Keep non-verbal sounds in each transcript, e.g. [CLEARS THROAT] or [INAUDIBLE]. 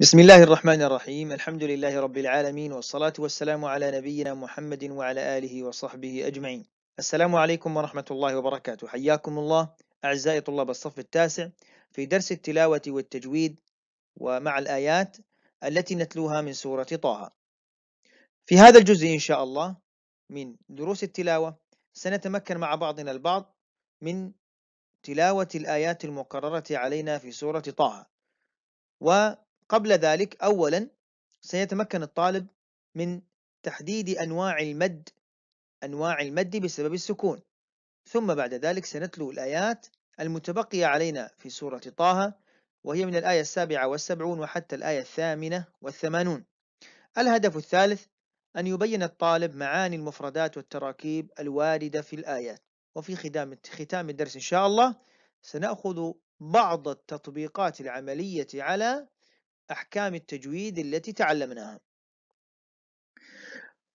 بسم الله الرحمن الرحيم الحمد لله رب العالمين والصلاة والسلام على نبينا محمد وعلى آله وصحبه أجمعين السلام عليكم ورحمة الله وبركاته حياكم الله أعزائي طلاب الصف التاسع في درس التلاوة والتجويد ومع الآيات التي نتلوها من سورة طه في هذا الجزء إن شاء الله من دروس التلاوة سنتمكن مع بعضنا البعض من تلاوة الآيات المقررة علينا في سورة طه و قبل ذلك أولا سيتمكن الطالب من تحديد أنواع المد أنواع المد بسبب السكون ثم بعد ذلك سنتلو الآيات المتبقية علينا في سورة طه وهي من الآية السابعة والسبعون وحتى الآية الثامنة والثمانون الهدف الثالث أن يبين الطالب معاني المفردات والتراكيب الواردة في الآيات وفي ختام الدرس إن شاء الله سنأخذ بعض التطبيقات العملية على أحكام التجويد التي تعلمناها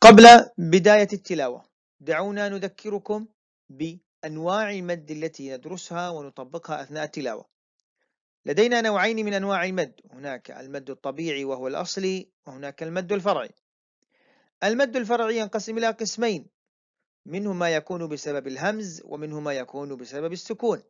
قبل بداية التلاوة دعونا نذكركم بأنواع المد التي ندرسها ونطبقها أثناء التلاوة لدينا نوعين من أنواع المد هناك المد الطبيعي وهو الأصلي وهناك المد الفرعي المد الفرعي ينقسم إلى قسمين منه ما يكون بسبب الهمز ومنه ما يكون بسبب السكون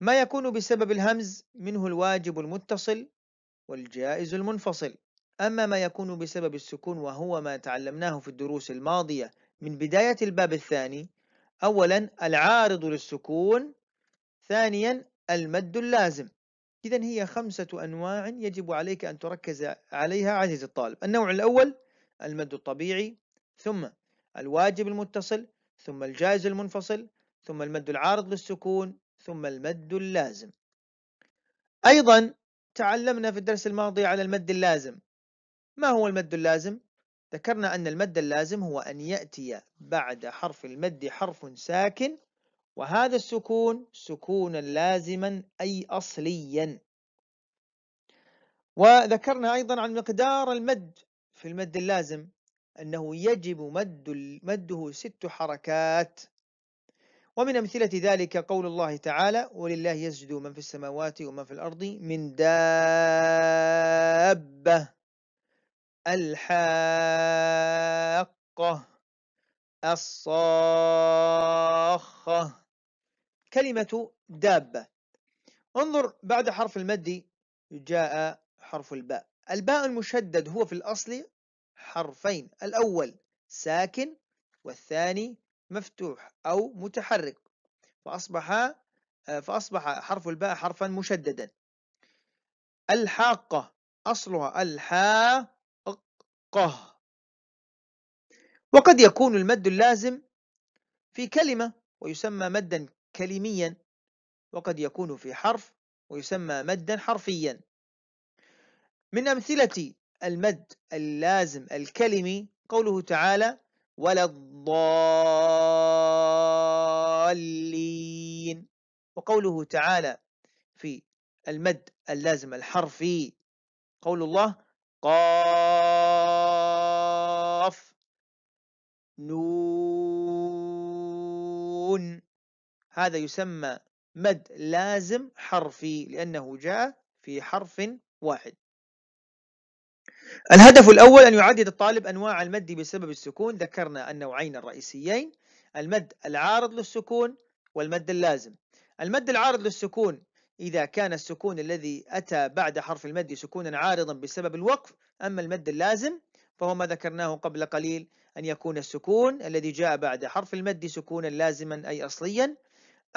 ما يكون بسبب الهمز منه الواجب المتصل والجائز المنفصل أما ما يكون بسبب السكون وهو ما تعلمناه في الدروس الماضية من بداية الباب الثاني أولا العارض للسكون ثانيا المد اللازم إذا هي خمسة أنواع يجب عليك أن تركز عليها عزيزي الطالب النوع الأول المد الطبيعي ثم الواجب المتصل ثم الجائز المنفصل ثم المد العارض للسكون ثم المد اللازم أيضا تعلمنا في الدرس الماضي على المد اللازم ما هو المد اللازم؟ ذكرنا أن المد اللازم هو أن يأتي بعد حرف المد حرف ساكن وهذا السكون سكونا لازما أي أصليا وذكرنا أيضا عن مقدار المد في المد اللازم أنه يجب مد مده ست حركات ومن أمثلة ذلك قول الله تعالى ولله يسجد من في السماوات ومن في الأرض من دابة الحاقة الصاخة كلمة دابة انظر بعد حرف المد جاء حرف الباء الباء المشدد هو في الأصل حرفين الأول ساكن والثاني مفتوح أو متحرك فأصبح آه، فأصبح حرف الباء حرفا مشددا الحاقة أصلها الحاقة وقد يكون المد اللازم في كلمة ويسمى مدا كلميا وقد يكون في حرف ويسمى مدا حرفيا من أمثلة المد اللازم الكلمي قوله تعالى ولا الضالين وقوله تعالى في المد اللازم الحرفي قول الله قاف نون هذا يسمى مد لازم حرفي لأنه جاء في حرف واحد الهدف الأول أن يعدد الطالب أنواع المد بسبب السكون ذكرنا النوعين الرئيسيين المد العارض للسكون والمد اللازم المد العارض للسكون إذا كان السكون الذي أتى بعد حرف المد سكونا عارضا بسبب الوقف أما المد اللازم فهو ما ذكرناه قبل قليل أن يكون السكون الذي جاء بعد حرف المد سكونا لازما أي أصليا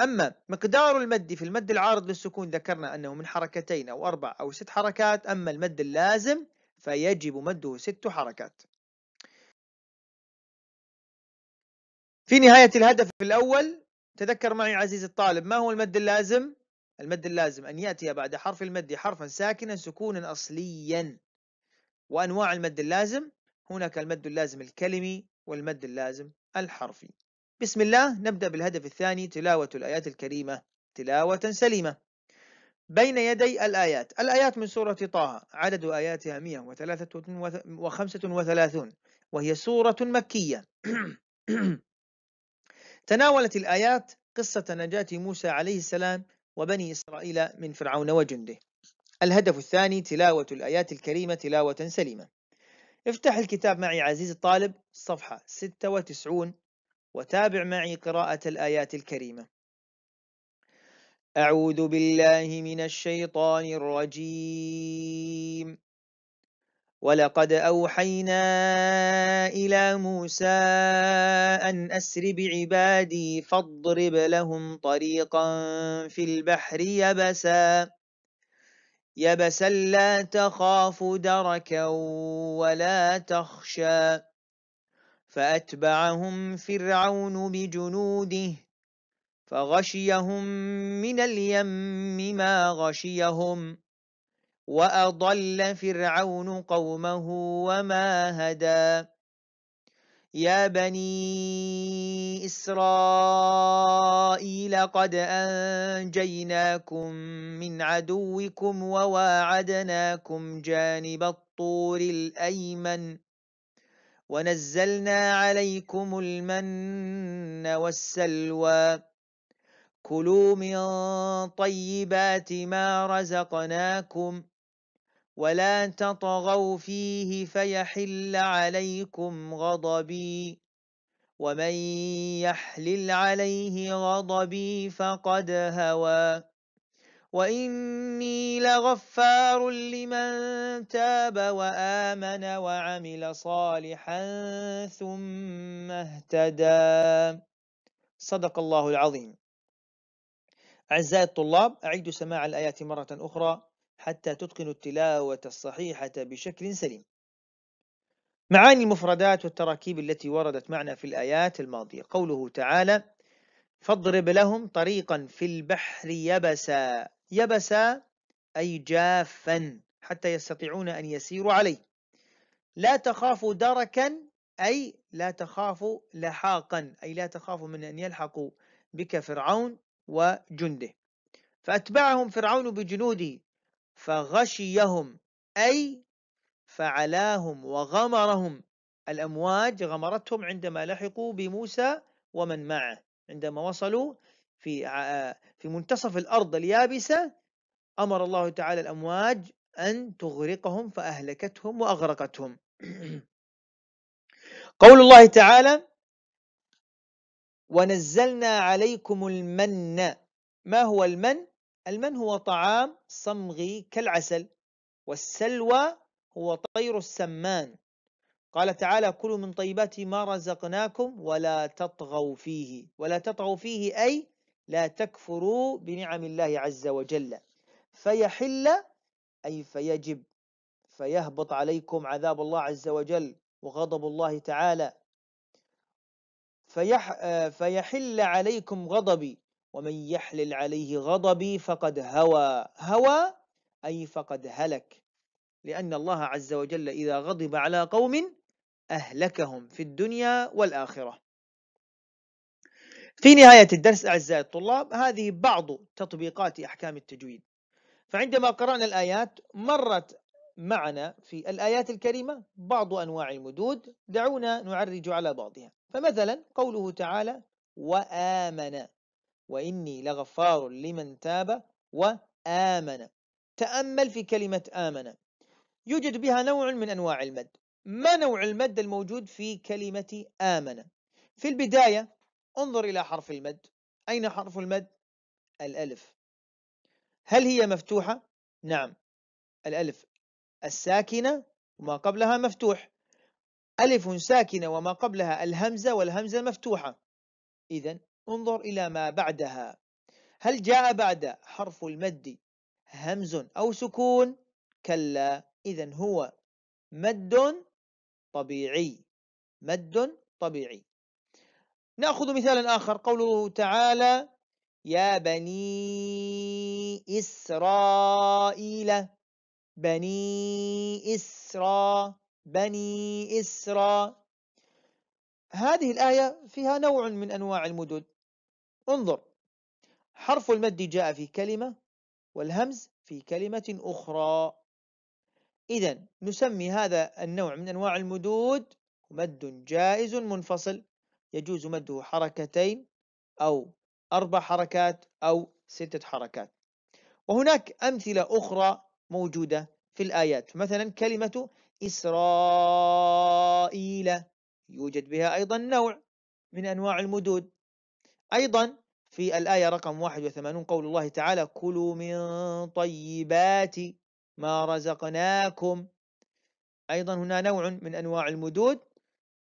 أما مقدار المد في المد العارض للسكون ذكرنا أنه من حركتين أو أربع أو ست حركات أما المد اللازم فيجب مده ست حركات في نهاية الهدف الأول تذكر معي عزيزي الطالب ما هو المد اللازم؟ المد اللازم أن يأتي بعد حرف المد حرفا ساكنا سكونا أصليا وأنواع المد اللازم هناك المد اللازم الكلمي والمد اللازم الحرفي بسم الله نبدأ بالهدف الثاني تلاوة الآيات الكريمة تلاوة سليمة بين يدي الآيات الآيات من سورة طه عدد آياتها 135 وهي سورة مكية [CLEARS THROAT] تناولت الآيات قصة نجاة موسى عليه السلام وبني إسرائيل من فرعون وجنده الهدف الثاني تلاوة الآيات الكريمة تلاوة سليمة افتح الكتاب معي عزيزي الطالب صفحة 96 وتابع معي قراءة الآيات الكريمة أعوذ بالله من الشيطان الرجيم ولقد أوحينا إلى موسى أن أسر بعبادي فاضرب لهم طريقا في البحر يبسا يبسا لا تخاف دركا ولا تخشى فأتبعهم فرعون بجنوده فغشيهم من اليم ما غشيهم وأضل فرعون قومه وما هدى يا بني إسرائيل قد أنجيناكم من عدوكم وواعدناكم جانب الطور الأيمن ونزلنا عليكم المن والسلوى كلوا من طيبات ما رزقناكم ولا تطغوا فيه فيحل عليكم غضبي ومن يحلل عليه غضبي فقد هوى واني لغفار لمن تاب وامن وعمل صالحا ثم اهتدى صدق الله العظيم أعزائي الطلاب أعيدوا سماع الآيات مرة أخرى حتى تتقنوا التلاوة الصحيحة بشكل سليم معاني المفردات والتراكيب التي وردت معنا في الآيات الماضية قوله تعالى فاضرب لهم طريقا في البحر يبسا يبسا أي جافا حتى يستطيعون أن يسيروا عليه لا تخاف دركا أي لا تخاف لحاقا أي لا تخاف من أن يلحقوا بك فرعون وجنده فأتبعهم فرعون بجنوده فغشيهم أي فعلاهم وغمرهم الأمواج غمرتهم عندما لحقوا بموسى ومن معه عندما وصلوا في في منتصف الأرض اليابسة أمر الله تعالى الأمواج أن تغرقهم فأهلكتهم وأغرقتهم [CLEARS THROAT] قول الله تعالى ونزلنا عليكم المن ما هو المن؟ المن هو طعام صمغي كالعسل والسلوى هو طير السمان قال تعالى كلوا من طيبات ما رزقناكم ولا تطغوا فيه ولا تطغوا فيه أي لا تكفروا بنعم الله عز وجل فيحل أي فيجب فيهبط عليكم عذاب الله عز وجل وغضب الله تعالى فيح آه، فيحل عليكم غضبي ومن يحلل عليه غضبي فقد هوى هوى أي فقد هلك لأن الله عز وجل إذا غضب على قوم أهلكهم في الدنيا والآخرة في نهاية الدرس أعزائي الطلاب هذه بعض تطبيقات أحكام التجويد فعندما قرأنا الآيات مرت معنا في الآيات الكريمة بعض أنواع المدود دعونا نعرج على بعضها فمثلا قوله تعالى وآمن وإني لغفار لمن تاب وآمن تأمل في كلمة آمن يوجد بها نوع من أنواع المد ما نوع المد الموجود في كلمة آمن في البداية انظر إلى حرف المد أين حرف المد؟ الألف هل هي مفتوحة؟ نعم الألف الساكنة وما قبلها مفتوح ألف ساكنة وما قبلها الهمزة والهمزة مفتوحة إذا انظر إلى ما بعدها هل جاء بعد حرف المد همز أو سكون؟ كلا إذا هو مد طبيعي مد طبيعي نأخذ مثالا آخر قوله تعالى يا بني إسرائيل بني إسرى بني إسرى هذه الآية فيها نوع من أنواع المدد انظر حرف المد جاء في كلمة والهمز في كلمة أخرى إذا نسمي هذا النوع من أنواع المدود مد جائز منفصل يجوز مده حركتين أو أربع حركات أو ستة حركات وهناك أمثلة أخرى موجودة في الآيات مثلا كلمة إسرائيل يوجد بها أيضا نوع من أنواع المدود أيضا في الآية رقم 81 قول الله تعالى كلوا من طيبات ما رزقناكم أيضا هنا نوع من أنواع المدود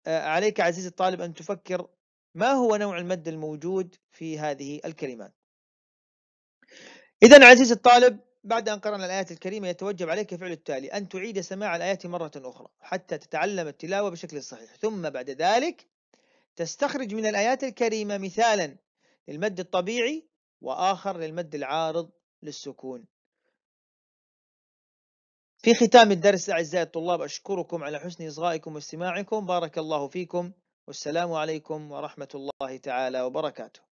آه، عليك عزيزي الطالب أن تفكر ما هو نوع المد الموجود في هذه الكلمات إذا عزيزي الطالب بعد أن قرأنا الآيات الكريمة يتوجب عليك فعل التالي أن تعيد سماع الآيات مرة أخرى حتى تتعلم التلاوة بشكل صحيح ثم بعد ذلك تستخرج من الآيات الكريمة مثالا للمد الطبيعي وآخر للمد العارض للسكون في ختام الدرس أعزائي الطلاب أشكركم على حسن إصغائكم واستماعكم بارك الله فيكم والسلام عليكم ورحمة الله تعالى وبركاته